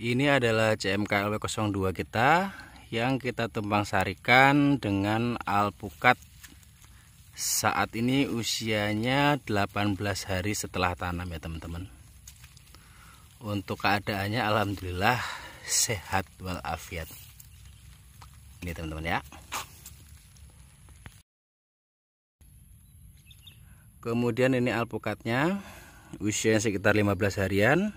Ini adalah CMKLW 02 kita yang kita tumpang sarikan dengan alpukat. Saat ini usianya 18 hari setelah tanam ya teman-teman. Untuk keadaannya alhamdulillah sehat walafiat. Ini teman-teman ya. Kemudian ini alpukatnya usianya sekitar 15 harian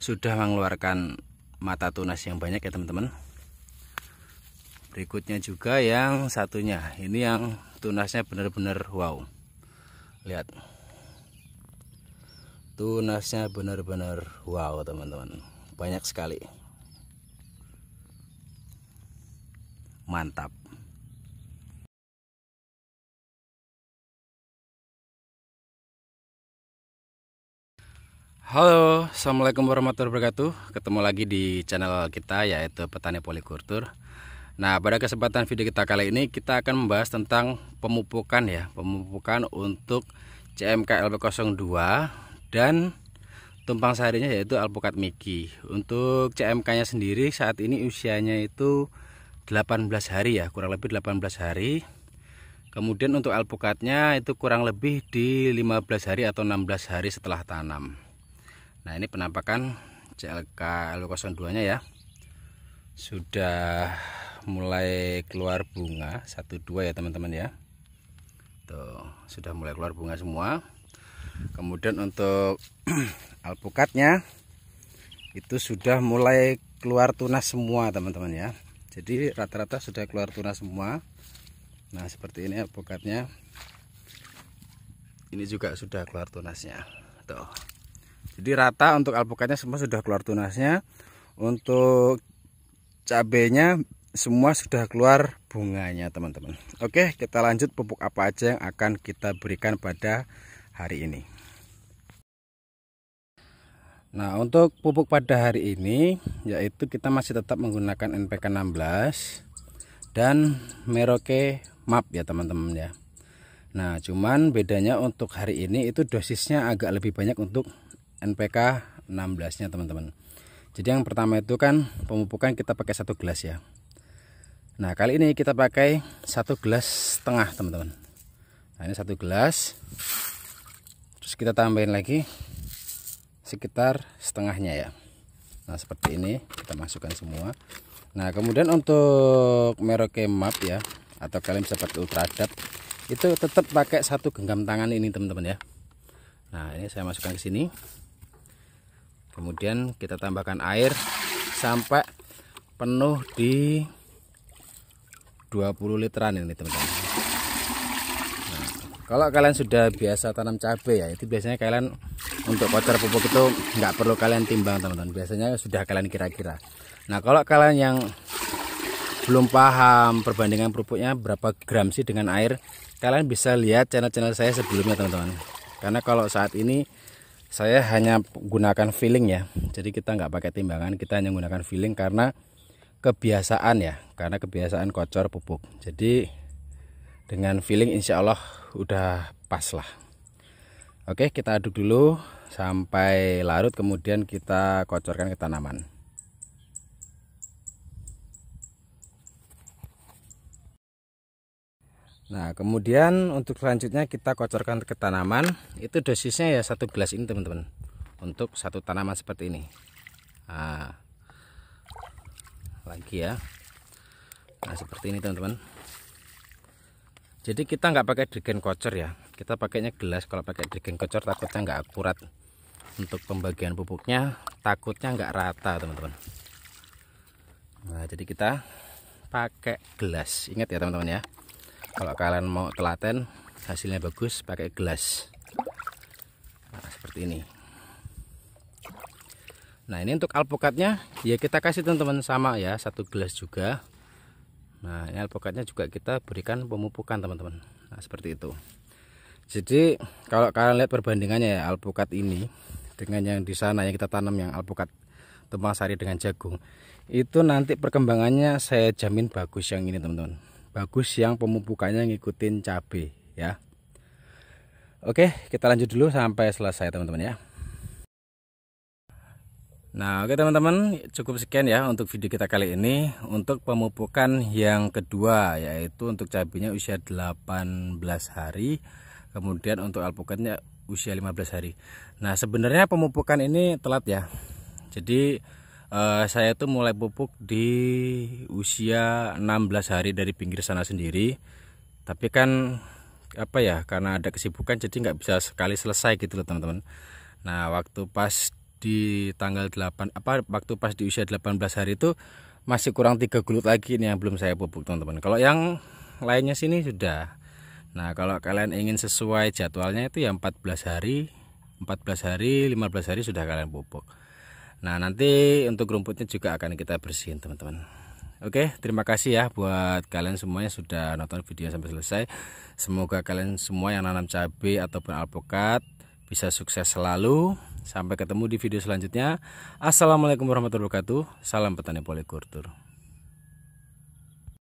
sudah mengeluarkan mata tunas yang banyak ya teman-teman berikutnya juga yang satunya ini yang tunasnya benar-benar wow lihat tunasnya benar-benar wow teman-teman banyak sekali mantap Halo, Assalamualaikum warahmatullahi wabarakatuh Ketemu lagi di channel kita yaitu Petani Polikultur Nah pada kesempatan video kita kali ini kita akan membahas tentang pemupukan ya Pemupukan untuk CMK LB02 dan tumpang sarinya yaitu Alpukat Miki Untuk CMK nya sendiri saat ini usianya itu 18 hari ya kurang lebih 18 hari Kemudian untuk alpukatnya itu kurang lebih di 15 hari atau 16 hari setelah tanam nah ini penampakan CLK L02 nya ya sudah mulai keluar bunga satu dua ya teman-teman ya tuh sudah mulai keluar bunga semua kemudian untuk alpukatnya itu sudah mulai keluar tunas semua teman-teman ya jadi rata-rata sudah keluar tunas semua nah seperti ini alpukatnya ini juga sudah keluar tunasnya tuh jadi rata untuk alpukatnya semua sudah keluar tunasnya untuk cabenya semua sudah keluar bunganya teman-teman oke kita lanjut pupuk apa aja yang akan kita berikan pada hari ini nah untuk pupuk pada hari ini yaitu kita masih tetap menggunakan NPK 16 dan meroke Map ya teman-teman ya Nah, cuman bedanya untuk hari ini itu dosisnya agak lebih banyak untuk NPK 16 nya teman-teman jadi yang pertama itu kan pemupukan kita pakai satu gelas ya nah kali ini kita pakai satu gelas setengah teman-teman nah ini satu gelas terus kita tambahin lagi sekitar setengahnya ya nah seperti ini kita masukkan semua nah kemudian untuk Merauke map ya atau kalian bisa pakai ultradap itu tetap pakai satu genggam tangan ini teman-teman ya nah ini saya masukkan ke sini kemudian kita tambahkan air sampai penuh di 20 literan ini teman-teman nah, kalau kalian sudah biasa tanam cabai ya itu biasanya kalian untuk kocer pupuk itu nggak perlu kalian timbang teman-teman biasanya sudah kalian kira-kira nah kalau kalian yang belum paham perbandingan pupuknya berapa gram sih dengan air kalian bisa lihat channel-channel saya sebelumnya teman-teman karena kalau saat ini saya hanya gunakan feeling ya jadi kita nggak pakai timbangan kita hanya gunakan feeling karena kebiasaan ya karena kebiasaan kocor pupuk jadi dengan feeling insya Allah udah pas lah oke kita aduk dulu sampai larut kemudian kita kocorkan ke tanaman Nah kemudian untuk selanjutnya kita kocorkan ke tanaman itu dosisnya ya satu gelas ini teman-teman untuk satu tanaman seperti ini nah, lagi ya Nah seperti ini teman-teman jadi kita nggak pakai drigen kocor ya kita pakainya gelas kalau pakai drigen kocor takutnya nggak akurat untuk pembagian pupuknya takutnya nggak rata teman-teman Nah jadi kita pakai gelas ingat ya teman-teman ya kalau kalian mau telaten hasilnya bagus pakai gelas nah, seperti ini nah ini untuk alpukatnya ya kita kasih teman-teman sama ya satu gelas juga nah ini alpukatnya juga kita berikan pemupukan teman-teman nah seperti itu jadi kalau kalian lihat perbandingannya ya alpukat ini dengan yang di sana yang kita tanam yang alpukat tumpang sari dengan jagung itu nanti perkembangannya saya jamin bagus yang ini teman-teman bagus yang pemupukannya ngikutin cabe ya oke kita lanjut dulu sampai selesai teman-teman ya Nah oke teman-teman cukup sekian ya untuk video kita kali ini Untuk pemupukan yang kedua yaitu untuk cabenya usia 18 hari Kemudian untuk alpukatnya usia 15 hari Nah sebenarnya pemupukan ini telat ya Jadi Eh, saya tuh mulai pupuk di usia 16 hari dari pinggir sana sendiri tapi kan apa ya karena ada kesibukan jadi nggak bisa sekali selesai gitu loh teman-teman nah waktu pas di tanggal 8 apa waktu pas di usia 18 hari itu masih kurang tiga gulut lagi nih yang belum saya pupuk teman-teman kalau yang lainnya sini sudah nah kalau kalian ingin sesuai jadwalnya itu ya 14 hari 14 hari 15 hari sudah kalian pupuk Nah nanti untuk rumputnya juga akan kita bersihin teman-teman Oke terima kasih ya buat kalian semuanya sudah nonton video sampai selesai Semoga kalian semua yang nanam cabai ataupun alpukat bisa sukses selalu Sampai ketemu di video selanjutnya Assalamualaikum warahmatullahi wabarakatuh Salam petani polikultur